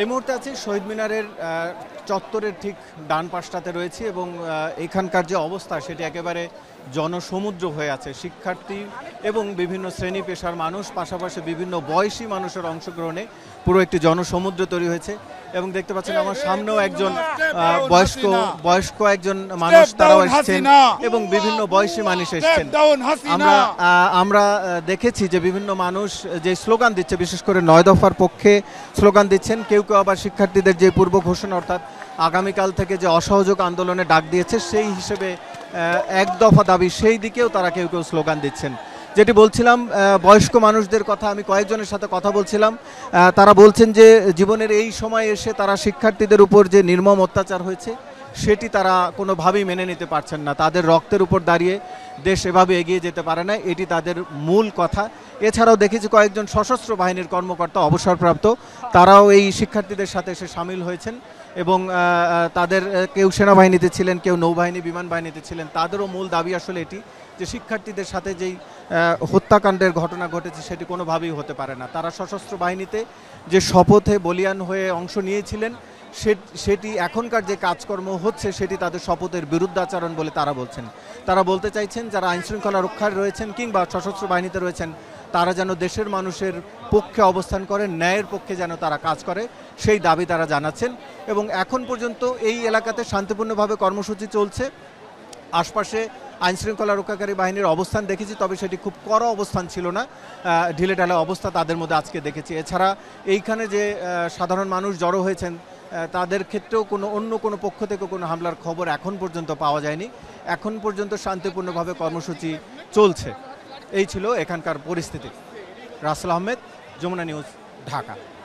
এই মুহূর্তে আছি শহীদ মিনারের চত্বরের ঠিক ডান পাশটাতে রয়েছি এবং এখানকার যে অবস্থা সেটি একেবারে জনসমুদ্র হয়ে আছে শিক্ষার্থী এবং বিভিন্ন শ্রেণী পেশার মানুষ পাশাপাশি বিভিন্ন বয়সী মানুষের অংশগ্রহণে পুরো একটি জনসমুদ্র তৈরি হয়েছে এবং দেখতে পাচ্ছেন আমার সামনেও একজন বয়স্ক বয়স্ক একজন মানুষ তারাও এসেছেন এবং বিভিন্ন বয়সী মানুষ এসছেন আমরা আমরা দেখেছি যে বিভিন্ন মানুষ যে স্লোগান দিচ্ছে বিশেষ করে নয় দফার পক্ষে স্লোগান দিচ্ছেন কেউ কেউ আবার শিক্ষার্থীদের যে পূর্ব ঘোষণা অর্থাৎ আগামীকাল থেকে যে অসহযোগ আন্দোলনে ডাক দিয়েছে সেই হিসেবে এক দফা দাবি সেই দিকেও তারা কেউ কেউ স্লোগান দিচ্ছেন যেটি বলছিলাম বয়স্ক মানুষদের কথা আমি কয়েকজনের সাথে কথা বলছিলাম তারা বলছেন যে জীবনের এই সময় এসে তারা শিক্ষার্থীদের উপর যে নির্মম অত্যাচার হয়েছে সেটি তারা কোনোভাবেই মেনে নিতে পারছেন না তাদের রক্তের উপর দাঁড়িয়ে দেশ এভাবে এগিয়ে যেতে পারে না এটি তাদের মূল কথা এছাড়াও দেখেছি কয়েকজন সশস্ত্র বাহিনীর কর্মকর্তা অবসরপ্রাপ্ত তারাও এই শিক্ষার্থীদের সাথে এসে সামিল হয়েছেন এবং তাদের কেউ সেনাবাহিনীতে ছিলেন কেউ নৌবাহিনী বিমান বাহিনীতে ছিলেন তাদেরও মূল দাবি আসলে এটি যে শিক্ষার্থীদের সাথে যেই হত্যাকাণ্ডের ঘটনা ঘটেছে সেটি কোনোভাবেই হতে পারে না তারা সশস্ত্র বাহিনীতে যে শপথে বলিয়ান হয়ে অংশ নিয়েছিলেন সেটি এখনকার যে কাজকর্ম হচ্ছে সেটি তাদের শপথের বিরুদ্ধাচরণ বলে তারা বলছেন তারা বলতে চাইছেন যারা আইনশৃঙ্খলা রক্ষায় রয়েছেন কিংবা সশস্ত্র বাহিনীতে রয়েছেন তারা যেন দেশের মানুষের পক্ষে অবস্থান করে ন্যায়ের পক্ষে যেন তারা কাজ করে সেই দাবি তারা জানাচ্ছেন এবং এখন পর্যন্ত এই এলাকাতে শান্তিপূর্ণভাবে কর্মসূচি চলছে আশপাশে আইনশৃঙ্খলা রক্ষাকারী বাহিনীর অবস্থান দেখেছি তবে সেটি খুব কড়া অবস্থান ছিল না ঢিলেঢালা অবস্থা তাদের মধ্যে আজকে দেখেছি এছাড়া এইখানে যে সাধারণ মানুষ জড়ো হয়েছেন তাদের ক্ষেত্রেও কোনো অন্য কোনো পক্ষ থেকে কোনো হামলার খবর এখন পর্যন্ত পাওয়া যায়নি এখন পর্যন্ত শান্তিপূর্ণভাবে কর্মসূচি চলছে এই ছিল এখানকার পরিস্থিতি রাসেল আহমেদ যমুনা নিউজ ঢাকা